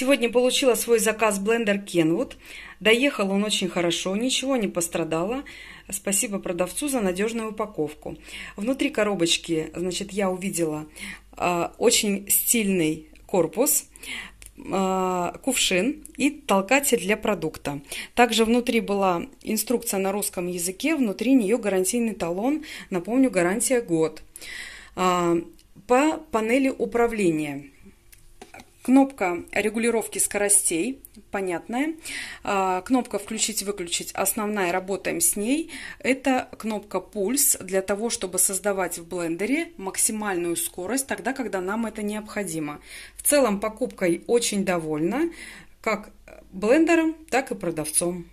Сегодня получила свой заказ блендер Kenwood. Доехал он очень хорошо, ничего не пострадало. Спасибо продавцу за надежную упаковку. Внутри коробочки, значит, я увидела э, очень стильный корпус, э, кувшин и толкатель для продукта. Также внутри была инструкция на русском языке, внутри нее гарантийный талон, напомню, гарантия год. Э, по панели управления – Кнопка регулировки скоростей, понятная. А, кнопка «Включить-выключить», основная, работаем с ней. Это кнопка «Пульс» для того, чтобы создавать в блендере максимальную скорость, тогда, когда нам это необходимо. В целом покупкой очень довольна, как блендером, так и продавцом.